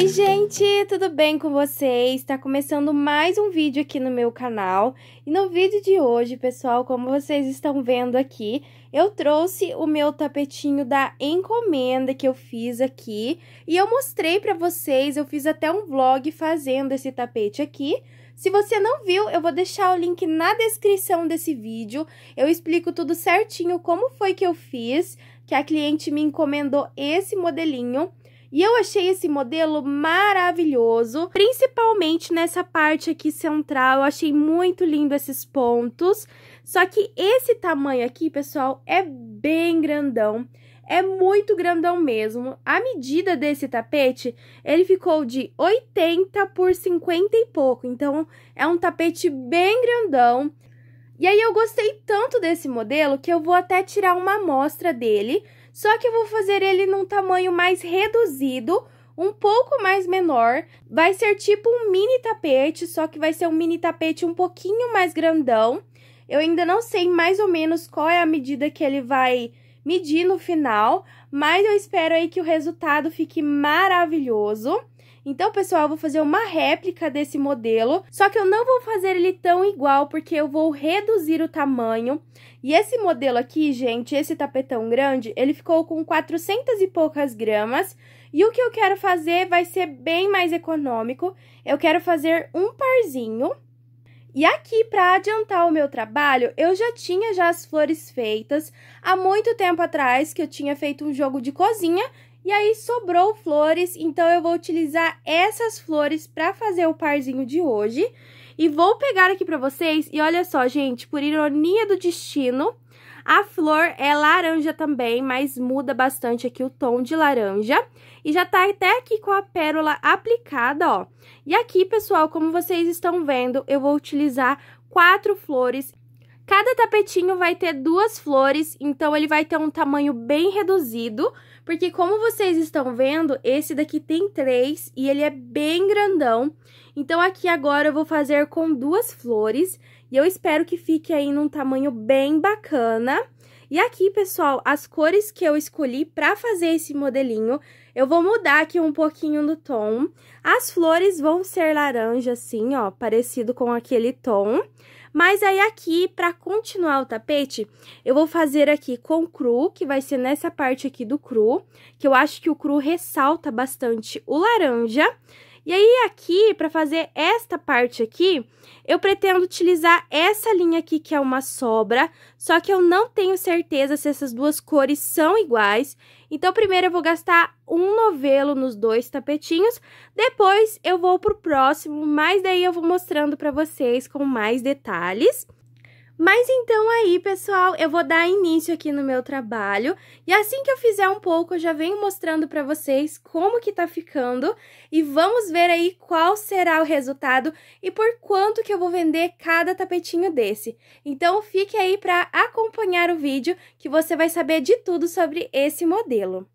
Oi, gente, tudo bem com vocês? Está começando mais um vídeo aqui no meu canal. E no vídeo de hoje, pessoal, como vocês estão vendo aqui, eu trouxe o meu tapetinho da encomenda que eu fiz aqui. E eu mostrei para vocês, eu fiz até um vlog fazendo esse tapete aqui. Se você não viu, eu vou deixar o link na descrição desse vídeo. Eu explico tudo certinho como foi que eu fiz, que a cliente me encomendou esse modelinho. E eu achei esse modelo maravilhoso, principalmente nessa parte aqui central, eu achei muito lindo esses pontos. Só que esse tamanho aqui, pessoal, é bem grandão, é muito grandão mesmo. A medida desse tapete, ele ficou de 80 por 50 e pouco, então é um tapete bem grandão. E aí eu gostei tanto desse modelo que eu vou até tirar uma amostra dele, só que eu vou fazer ele num tamanho mais reduzido, um pouco mais menor, vai ser tipo um mini tapete, só que vai ser um mini tapete um pouquinho mais grandão. Eu ainda não sei mais ou menos qual é a medida que ele vai medir no final, mas eu espero aí que o resultado fique maravilhoso. Então, pessoal, eu vou fazer uma réplica desse modelo, só que eu não vou fazer ele tão igual, porque eu vou reduzir o tamanho. E esse modelo aqui, gente, esse tapetão grande, ele ficou com 400 e poucas gramas, e o que eu quero fazer vai ser bem mais econômico. Eu quero fazer um parzinho, e aqui, para adiantar o meu trabalho, eu já tinha já as flores feitas há muito tempo atrás que eu tinha feito um jogo de cozinha e aí sobrou flores, então eu vou utilizar essas flores para fazer o parzinho de hoje. E vou pegar aqui para vocês, e olha só, gente, por ironia do destino, a flor é laranja também, mas muda bastante aqui o tom de laranja. E já tá até aqui com a pérola aplicada, ó. E aqui, pessoal, como vocês estão vendo, eu vou utilizar quatro flores Cada tapetinho vai ter duas flores, então ele vai ter um tamanho bem reduzido, porque como vocês estão vendo, esse daqui tem três e ele é bem grandão. Então aqui agora eu vou fazer com duas flores e eu espero que fique aí num tamanho bem bacana. E aqui, pessoal, as cores que eu escolhi para fazer esse modelinho, eu vou mudar aqui um pouquinho do tom. As flores vão ser laranja, assim, ó, parecido com aquele tom. Mas aí aqui, para continuar o tapete, eu vou fazer aqui com cru, que vai ser nessa parte aqui do cru, que eu acho que o cru ressalta bastante o laranja. E aí aqui, para fazer esta parte aqui, eu pretendo utilizar essa linha aqui, que é uma sobra, só que eu não tenho certeza se essas duas cores são iguais. Então, primeiro eu vou gastar um novelo nos dois tapetinhos, depois eu vou pro próximo, mas daí eu vou mostrando pra vocês com mais detalhes. Mas então aí, pessoal, eu vou dar início aqui no meu trabalho e assim que eu fizer um pouco, eu já venho mostrando para vocês como que tá ficando e vamos ver aí qual será o resultado e por quanto que eu vou vender cada tapetinho desse. Então fique aí para acompanhar o vídeo que você vai saber de tudo sobre esse modelo.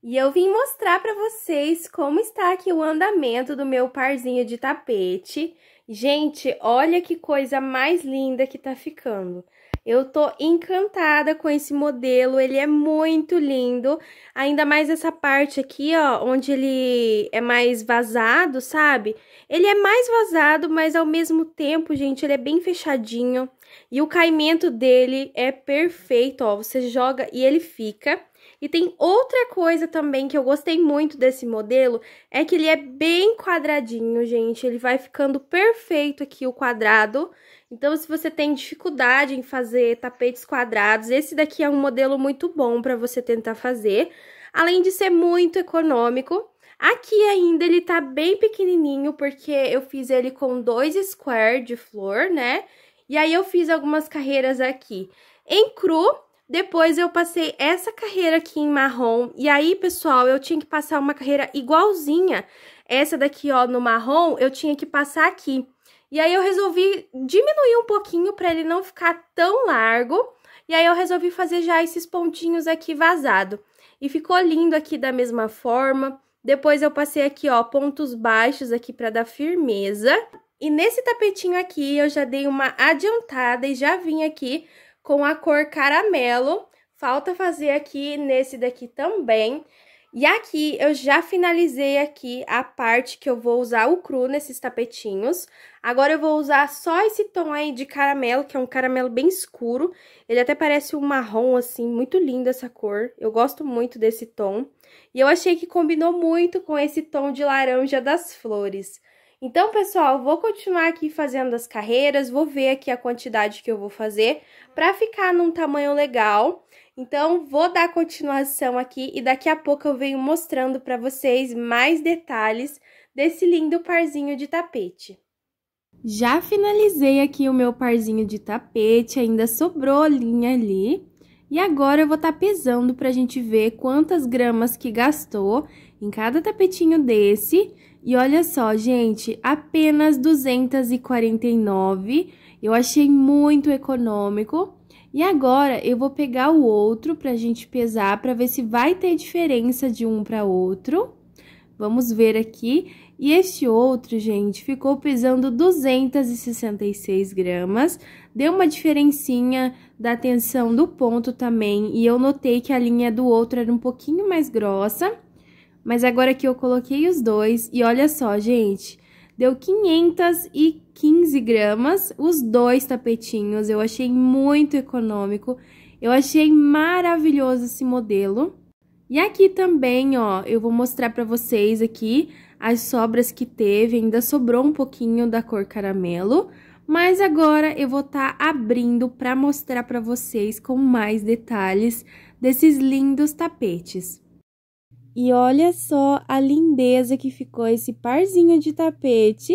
E eu vim mostrar para vocês como está aqui o andamento do meu parzinho de tapete. Gente, olha que coisa mais linda que tá ficando. Eu tô encantada com esse modelo, ele é muito lindo. Ainda mais essa parte aqui, ó, onde ele é mais vazado, sabe? Ele é mais vazado, mas ao mesmo tempo, gente, ele é bem fechadinho. E o caimento dele é perfeito, ó, você joga e ele fica. E tem outra coisa também que eu gostei muito desse modelo, é que ele é bem quadradinho, gente. Ele vai ficando perfeito aqui o quadrado. Então, se você tem dificuldade em fazer tapetes quadrados, esse daqui é um modelo muito bom para você tentar fazer. Além de ser muito econômico. Aqui ainda ele tá bem pequenininho, porque eu fiz ele com dois square de flor, né? E aí eu fiz algumas carreiras aqui em cru depois eu passei essa carreira aqui em marrom, e aí, pessoal, eu tinha que passar uma carreira igualzinha. Essa daqui, ó, no marrom, eu tinha que passar aqui. E aí eu resolvi diminuir um pouquinho para ele não ficar tão largo. E aí eu resolvi fazer já esses pontinhos aqui vazado. E ficou lindo aqui da mesma forma. Depois eu passei aqui, ó, pontos baixos aqui para dar firmeza. E nesse tapetinho aqui eu já dei uma adiantada e já vim aqui com a cor caramelo. Falta fazer aqui nesse daqui também. E aqui eu já finalizei aqui a parte que eu vou usar o cru nesses tapetinhos. Agora eu vou usar só esse tom aí de caramelo, que é um caramelo bem escuro. Ele até parece um marrom, assim, muito lindo essa cor. Eu gosto muito desse tom. E eu achei que combinou muito com esse tom de laranja das flores. Então, pessoal, vou continuar aqui fazendo as carreiras, vou ver aqui a quantidade que eu vou fazer para ficar num tamanho legal. Então, vou dar continuação aqui e daqui a pouco eu venho mostrando para vocês mais detalhes desse lindo parzinho de tapete. Já finalizei aqui o meu parzinho de tapete, ainda sobrou linha ali. E agora eu vou estar tá pesando para a gente ver quantas gramas que gastou em cada tapetinho desse. E olha só, gente, apenas 249. Eu achei muito econômico. E agora eu vou pegar o outro para a gente pesar para ver se vai ter diferença de um para outro. Vamos ver aqui. E este outro, gente, ficou pesando 266 gramas, deu uma diferencinha da tensão do ponto também, e eu notei que a linha do outro era um pouquinho mais grossa, mas agora que eu coloquei os dois, e olha só, gente, deu 515 gramas os dois tapetinhos, eu achei muito econômico, eu achei maravilhoso esse modelo, e aqui também, ó, eu vou mostrar pra vocês aqui as sobras que teve, ainda sobrou um pouquinho da cor caramelo, mas agora eu vou estar tá abrindo pra mostrar pra vocês com mais detalhes desses lindos tapetes. E olha só a lindeza que ficou esse parzinho de tapete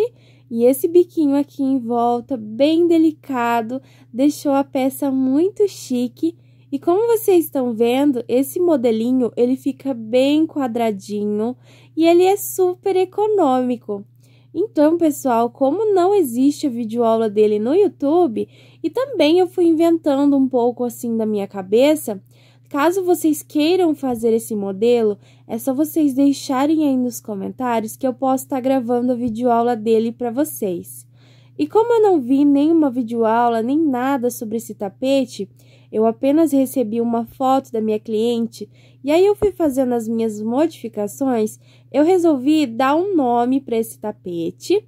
e esse biquinho aqui em volta, bem delicado, deixou a peça muito chique e como vocês estão vendo, esse modelinho ele fica bem quadradinho e ele é super econômico. Então, pessoal, como não existe a videoaula dele no YouTube, e também eu fui inventando um pouco assim da minha cabeça, caso vocês queiram fazer esse modelo, é só vocês deixarem aí nos comentários que eu posso estar tá gravando a videoaula dele para vocês. E como eu não vi nenhuma videoaula, nem nada sobre esse tapete, eu apenas recebi uma foto da minha cliente e aí eu fui fazendo as minhas modificações. Eu resolvi dar um nome para esse tapete.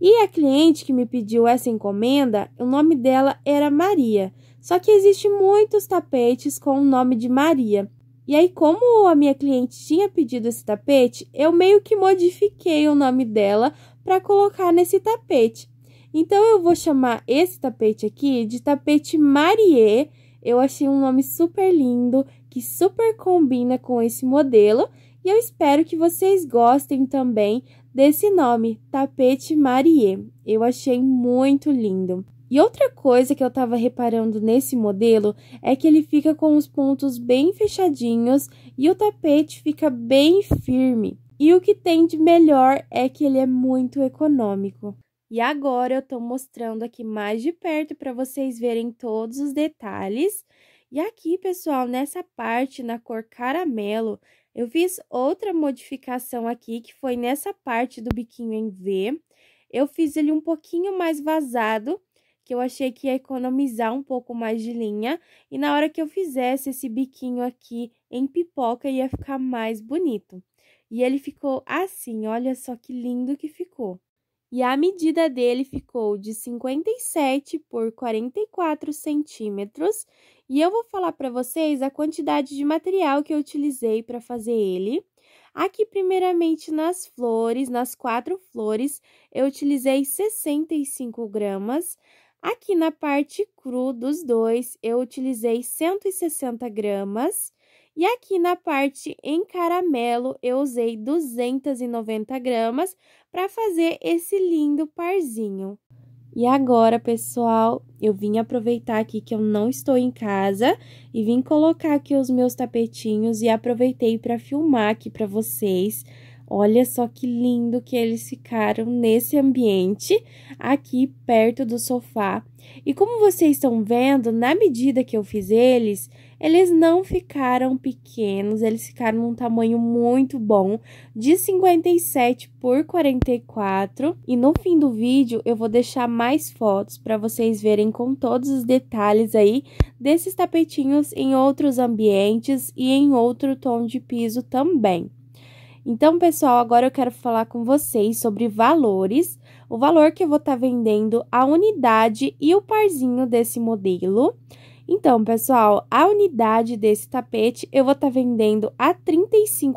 E a cliente que me pediu essa encomenda, o nome dela era Maria. Só que existem muitos tapetes com o nome de Maria. E aí, como a minha cliente tinha pedido esse tapete, eu meio que modifiquei o nome dela para colocar nesse tapete. Então, eu vou chamar esse tapete aqui de tapete Marie eu achei um nome super lindo, que super combina com esse modelo, e eu espero que vocês gostem também desse nome, Tapete Marie. Eu achei muito lindo. E outra coisa que eu estava reparando nesse modelo é que ele fica com os pontos bem fechadinhos e o tapete fica bem firme. E o que tem de melhor é que ele é muito econômico. E agora eu estou mostrando aqui mais de perto para vocês verem todos os detalhes. E aqui, pessoal, nessa parte, na cor caramelo, eu fiz outra modificação aqui, que foi nessa parte do biquinho em V. Eu fiz ele um pouquinho mais vazado, que eu achei que ia economizar um pouco mais de linha. E na hora que eu fizesse esse biquinho aqui em pipoca, ia ficar mais bonito. E ele ficou assim, olha só que lindo que ficou e a medida dele ficou de 57 por 44 centímetros. E eu vou falar para vocês a quantidade de material que eu utilizei para fazer ele. Aqui, primeiramente, nas flores, nas quatro flores, eu utilizei 65 gramas. Aqui na parte cru dos dois, eu utilizei 160 gramas. E aqui na parte em caramelo, eu usei 290 gramas para fazer esse lindo parzinho. E agora, pessoal, eu vim aproveitar aqui que eu não estou em casa e vim colocar aqui os meus tapetinhos e aproveitei para filmar aqui para vocês. Olha só que lindo que eles ficaram nesse ambiente, aqui perto do sofá. E como vocês estão vendo, na medida que eu fiz eles, eles não ficaram pequenos, eles ficaram num tamanho muito bom, de 57 por 44. E no fim do vídeo eu vou deixar mais fotos para vocês verem com todos os detalhes aí desses tapetinhos em outros ambientes e em outro tom de piso também. Então, pessoal, agora eu quero falar com vocês sobre valores, o valor que eu vou estar tá vendendo a unidade e o parzinho desse modelo. Então, pessoal, a unidade desse tapete eu vou estar tá vendendo a R$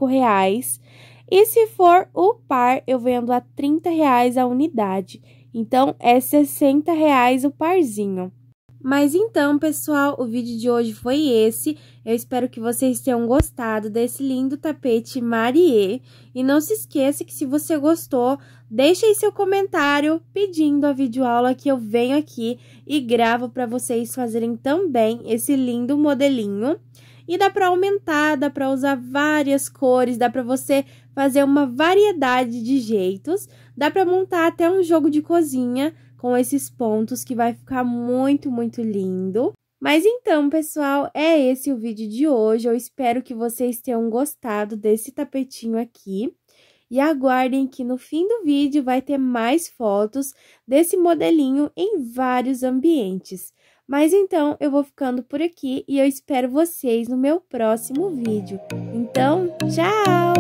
reais. E se for o par, eu vendo a R$ reais a unidade. Então, é R$ reais o parzinho. Mas então, pessoal, o vídeo de hoje foi esse. Eu espero que vocês tenham gostado desse lindo tapete Marie. E não se esqueça que se você gostou, deixe aí seu comentário pedindo a videoaula que eu venho aqui e gravo para vocês fazerem também esse lindo modelinho. E dá para aumentar, dá para usar várias cores, dá para você fazer uma variedade de jeitos, dá para montar até um jogo de cozinha com esses pontos que vai ficar muito, muito lindo. Mas então, pessoal, é esse o vídeo de hoje. Eu espero que vocês tenham gostado desse tapetinho aqui. E aguardem que no fim do vídeo vai ter mais fotos desse modelinho em vários ambientes. Mas então, eu vou ficando por aqui e eu espero vocês no meu próximo vídeo. Então, tchau!